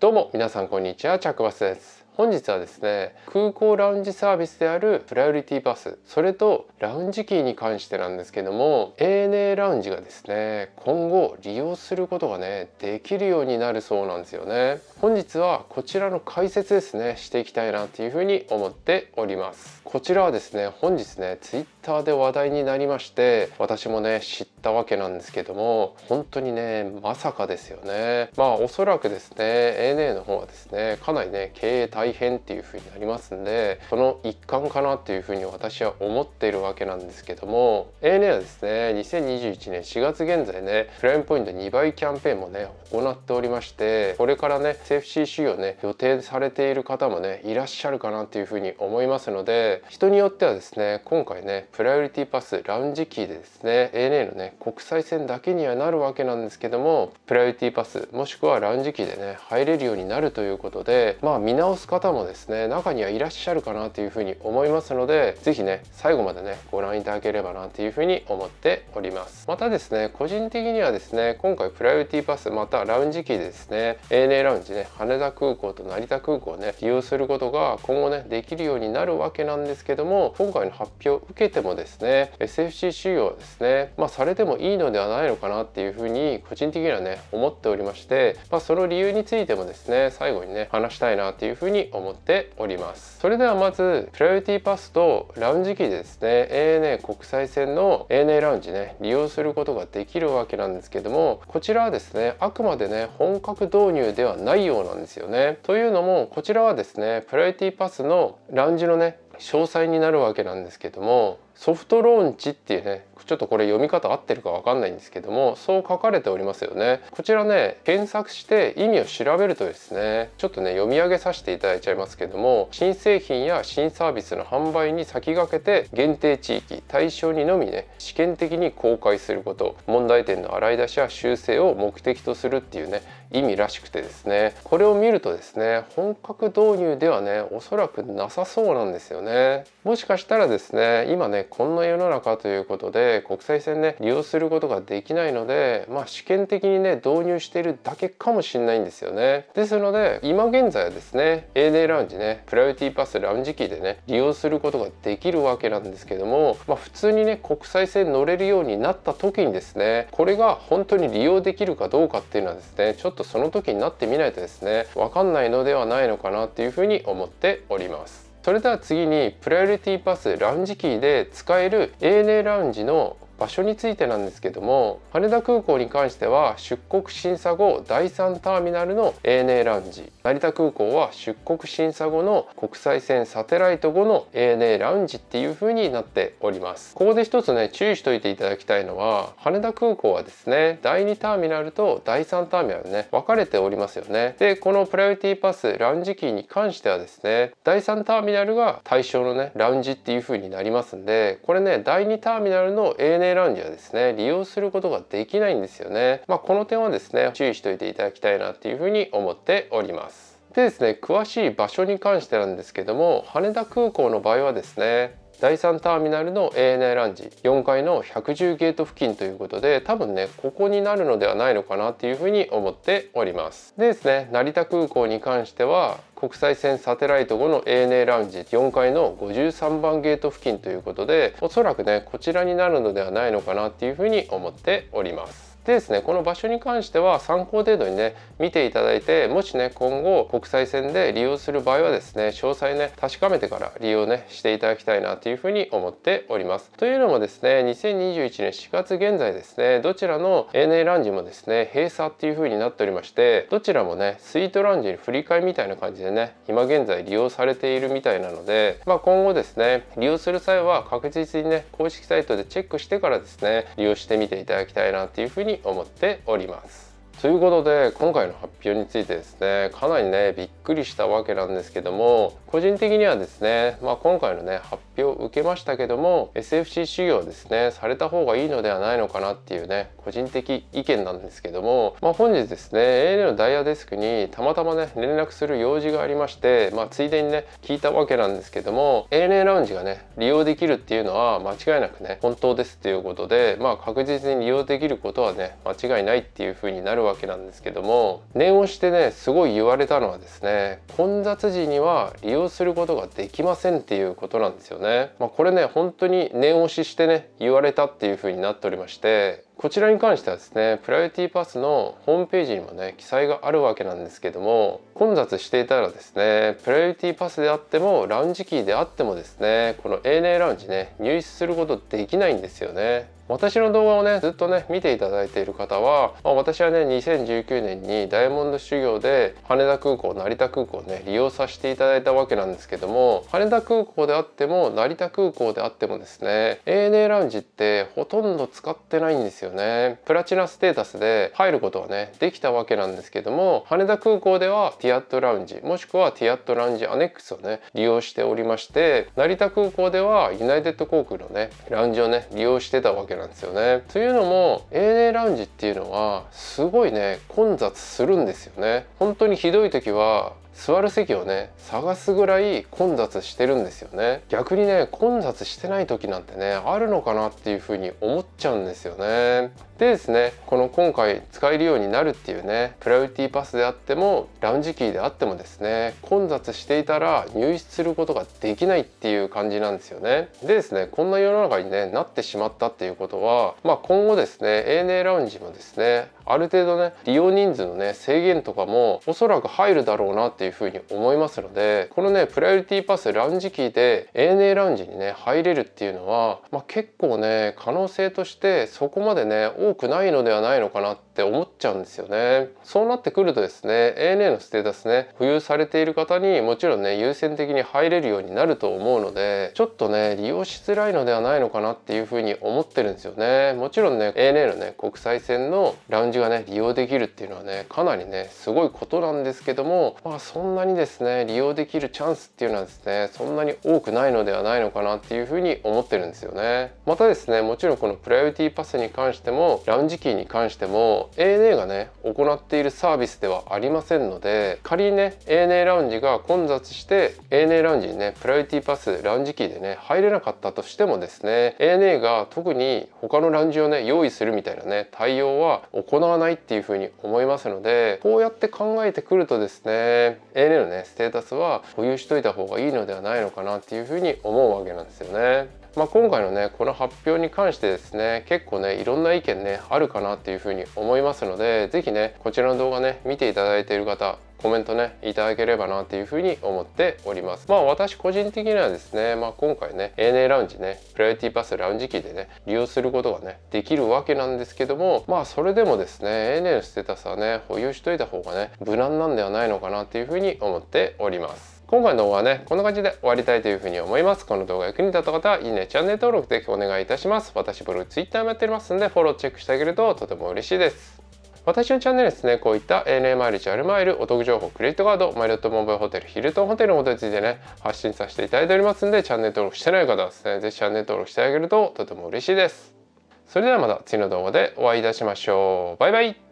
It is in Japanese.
どうも皆さんこんにちはチャクバスです本日はですね空港ラウンジサービスであるプライオリティパスそれとラウンジキーに関してなんですけども ANA ラウンジがですね今後利用することがねできるようになるそうなんですよね本日はこちらの解説ですねしていきたいなというふうに思っておりますこちらはですね本日ね Twitter で話題になりまして私もね知ってたわけなんですけども本当にねまさかですよねまあおそらくですね ANA の方はですねかなりね経営大変っていう風になりますんでその一環かなっていう風に私は思っているわけなんですけども ANA はですね2021年4月現在ねプライムポイント2倍キャンペーンもね行っておりましてこれからねーフ c c をね予定されている方もねいらっしゃるかなっていう風に思いますので人によってはですね今回ねプライオリティパスラウンジキーでですね ANA のね国際線だけにはなるわけなんですけどもプライオリティパスもしくはラウンジ機でね入れるようになるということでまあ見直す方もですね中にはいらっしゃるかなというふうに思いますので是非ね最後までねご覧いただければなというふうに思っておりますまたですね個人的にはですね今回プライオリティパスまたラウンジ機でですね ANA ラウンジね羽田空港と成田空港ね利用することが今後ねできるようになるわけなんですけども今回の発表を受けてもですね SFC 仕様ですねまあされてもいいのではないのかなっていうふうに個人的にはね思っておりまして、まあ、その理由についてもですね最後にね話したいなっていうふうに思っておりますそれではまずプライオリティパスとラウンジ機でですね ANA 国際線の ANA ラウンジね利用することができるわけなんですけどもこちらはですねあくまでね本格導入ではないようなんですよねというのもこちらはですねプライオリティパスのラウンジのね詳細になるわけなんですけどもソフトローンチっていうねちょっとこれ読み方合ってるか分かんないんですけどもそう書かれておりますよねこちらね検索して意味を調べるとですねちょっとね読み上げさせていただいちゃいますけども新製品や新サービスの販売に先駆けて限定地域対象にのみね試験的に公開すること問題点の洗い出しや修正を目的とするっていうね意味らしくてですねこれを見るとですね本格導入ではねおそらくなさそうなんですよねもしかしたらですね今ねこんな世の中ということで国際線ね利用することができないのでまあ試験的にね導入しているだけかもしれないんですよねですので今現在はですね ANA ラウンジねプライオリティパスラウンジキーでね利用することができるわけなんですけどもまあ普通にね国際線乗れるようになった時にですねこれが本当に利用できるかどうかっていうのはですねちょっとその時になってみないとですね分かんないのではないのかなっていうふうに思っております。それでは次にプライオリティパスラウンジキーで使える ANA ラウンジの場所についてなんですけども羽田空港に関しては出国審査後第3ターミナルの ANA ラウンジ成田空港は出国審査後の国際線サテライト後の ANA ラウンジっていう風になっておりますここで一つね注意しといていただきたいのは羽田空港はですね第2ターミナルと第3ターミナルね分かれておりますよねでこのプライオリティパスラウンジキーに関してはですね第3ターミナルが対象のねラウンジっていう風になりますんでこれね第2ターミナルの ANA メール欄にはですね利用することができないんですよね。まあ、この点はですね注意しておいていただきたいなっていうふうに思っております。でですね詳しい場所に関してなんですけども羽田空港の場合はですね第3ターミナルの ANA ランジ4階の110ゲート付近ということで多分ねここになるのではないのかなっていうふうに思っておりますでですね成田空港に関しては国際線サテライト後の ANA ラウンジ4階の53番ゲート付近ということでおそらくねこちらになるのではないのかなっていうふうに思っておりますでですねこの場所に関しては参考程度にね見ていただいてもしね今後国際線で利用する場合はですね詳細ね確かめてから利用ねしていただきたいなというふうに思っておりますというのもですね2021年4月現在ですねどちらの ANA ランジもですね閉鎖っていうふうになっておりましてどちらもねスイートランジに振り替えみたいな感じでね今現在利用されているみたいなので、まあ、今後ですね利用する際は確実にね公式サイトでチェックしてからですね利用してみていただきたいなっていうふうに思っておりますということで今回の発表についてですねかなりねびっくりしたわけなんですけども個人的にはですね、まあ、今回のね発表を受けましたけども SFC 修行ですねされた方がいいのではないのかなっていうね個人的意見なんですけども、まあ、本日ですね ANA のダイヤデスクにたまたまね連絡する用事がありまして、まあ、ついでにね聞いたわけなんですけども ANA ラウンジがね利用できるっていうのは間違いなくね本当ですということで、まあ、確実に利用できることはね間違いないっていうふうになるわけですわけなんですけども念押してねすごい言われたのはですね混雑時には利用することができませんっていうことなんですよね。まあ、これね本当に念押ししてね言われたっていう風になっておりましてこちらに関してはですねプライオリティパスのホームページにもね記載があるわけなんですけども混雑していたらですねプライオリティパスであってもラウンジキーであってもですねこの ANA ラウンジね入室することできないんですよね私の動画をねずっとね見ていただいている方は、まあ、私はね2019年にダイヤモンド修行で羽田空港成田空港をね利用させていただいたわけなんですけども羽田空港であっても成田空港であってもですね ANA ラウンジってほとんど使ってないんですよねプラチナステータスで入ることはねできたわけなんですけども羽田空港ではティアットラウンジもしくはティアットラウンジアネックスをね利用しておりまして成田空港ではユナイテッド航空のねラウンジをね利用してたわけなんですよね。というのも ANA ラウンジっていうのはすごいね混雑するんですよね。本当にひどい時は座る席をね探すぐらい混雑してるんですよね逆にね混雑してない時なんてねあるのかなっていう風に思っちゃうんですよねでですねこの今回使えるようになるっていうねプライオリティパスであってもラウンジキーであってもですね混雑していたら入室することができないっていう感じなんですよねでですねこんな世の中にねなってしまったっていうことはまあ今後ですね ANA ラウンジもですねある程度ね利用人数のね制限とかもおそらく入るだろうなっていうふうに思いますのでこのねプライオリティパスラウンジキーで ANA ラウンジにね入れるっていうのは、まあ、結構ね可能性としてそこまでね多くないのではないのかなってって思っちゃうんですよねそうなってくるとですね ANA のステータスね保有されている方にもちろんね優先的に入れるようになると思うのでちょっとね利用しづらいのではないのかなっていうふうに思ってるんですよねもちろんね ANA のね国際線のラウンジがね利用できるっていうのはねかなりねすごいことなんですけどもまあそんなにですね利用できるチャンスっていうのはですねそんなに多くないのではないのかなっていうふうに思ってるんですよねまたですねもちろんこのプライオリティパスに関してもラウンジキーに関しても ANA がね行っているサービスではありませんので仮にね ANA ラウンジが混雑して ANA ラウンジにねプライオリティパスラウンジキーでね入れなかったとしてもですね ANA が特に他のラウンジをね用意するみたいなね対応は行わないっていうふうに思いますのでこうやって考えてくるとですね ANA のねステータスは保有しといた方がいいのではないのかなっていうふうに思うわけなんですよね。まあ、今回のねこの発表に関してですね結構ねいろんな意見ねあるかなっていうふうに思いますので是非ねこちらの動画ね見ていただいている方コメントねいただければなっていうふうに思っておりますまあ私個人的にはですねまあ今回ね ANA ラウンジねプライオリティパスラウンジキーでね利用することがねできるわけなんですけどもまあそれでもですね ANA のステータスはね保有しといた方がね無難なんではないのかなっていうふうに思っております今回の動画はね、こんな感じで終わりたいというふうに思います。この動画役に立った方は、いいね、チャンネル登録ぜひお願いいたします。私ブログ、ツイッターもやっておりますんで、フォローチェックしてあげるととても嬉しいです。私のチャンネルですね、こういった ANA マイル、JAL マイル、お得情報、クレジットカード、マイオットモバイルホテル、ヒルトンホテルのことについてね、発信させていただいておりますんで、チャンネル登録してない方はですね、ぜひチャンネル登録してあげるととても嬉しいです。それではまた次の動画でお会いいたしましょう。バイバイ